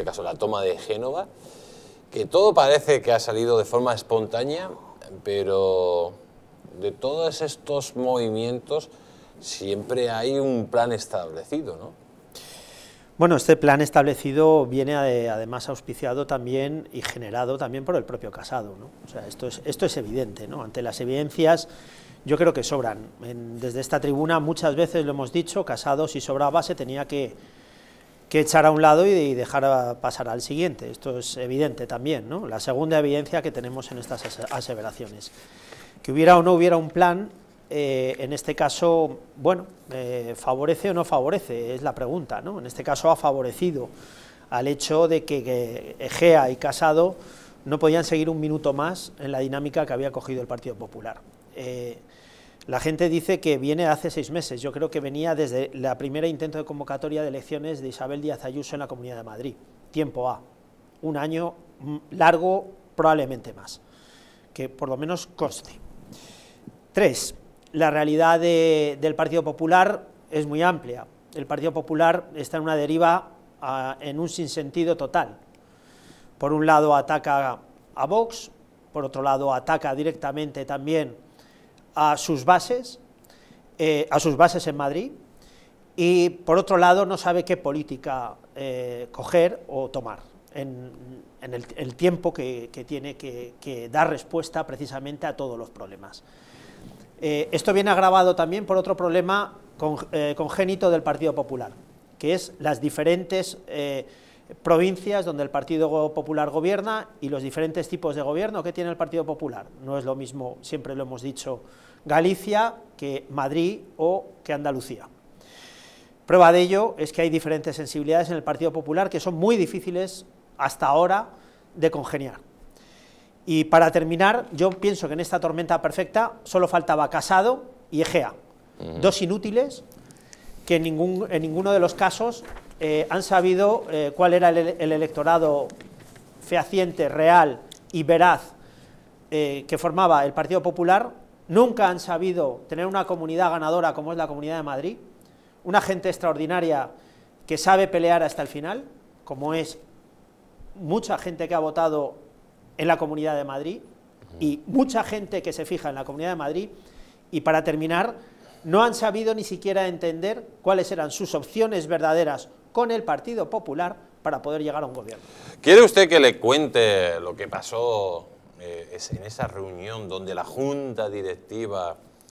Este caso la toma de Génova, que todo parece que ha salido de forma espontánea, pero de todos estos movimientos siempre hay un plan establecido, ¿no? Bueno, este plan establecido viene eh, además auspiciado también y generado también por el propio Casado, ¿no? sea, esto es, evidente, ¿no? Ante las evidencias yo creo que sobran. desde esta tribuna muchas veces lo hemos dicho, Casado si sobraba se tenía que que echar a un lado y dejar pasar al siguiente. Esto es evidente también, ¿no? la segunda evidencia que tenemos en estas aseveraciones. Que hubiera o no hubiera un plan, eh, en este caso, bueno, eh, favorece o no favorece, es la pregunta. ¿no? En este caso ha favorecido al hecho de que, Egea y Casado no podían seguir un minuto más en la dinámica que había cogido el Partido Popular. Eh, la gente dice que viene hace seis meses, yo creo que venía desde la primera intento de convocatoria de elecciones de Isabel Díaz Ayuso en la Comunidad de Madrid, tiempo A, un año largo, probablemente más, que por lo menos coste. Tres, la realidad del Partido Popular es muy amplia, el Partido Popular está en una deriva ah, en un sinsentido total. Por un lado ataca a Vox, por otro lado ataca directamente también a sus bases, eh, a sus bases en Madrid, y por otro lado no sabe qué política eh, coger o tomar en, el, tiempo que, tiene que, dar respuesta precisamente a todos los problemas. Eh, esto viene agravado también por otro problema congénito del Partido Popular, que es las diferentes provincias donde el Partido Popular gobierna y los diferentes tipos de gobierno que tiene el Partido Popular. No es lo mismo, siempre lo hemos dicho, Galicia que Madrid o que Andalucía. Prueba de ello es que hay diferentes sensibilidades en el Partido Popular que son muy difíciles hasta ahora de congeniar. Y para terminar, yo pienso que en esta tormenta perfecta solo faltaba Casado y Egea, dos inútiles que en, ningún, en ninguno de los casos eh, han sabido eh, cuál era el, electorado fehaciente, real y veraz eh, que formaba el Partido Popular, nunca han sabido tener una comunidad ganadora como es la Comunidad de Madrid, una gente extraordinaria que sabe pelear hasta el final, como es mucha gente que ha votado en la Comunidad de Madrid y mucha gente que se fija en la Comunidad de Madrid. Y para terminar, no han sabido ni siquiera entender cuáles eran sus opciones verdaderas con el Partido Popular para poder llegar a un gobierno. ¿Quiere usted que le cuente lo que pasó eh, en esa reunión donde la Junta Directiva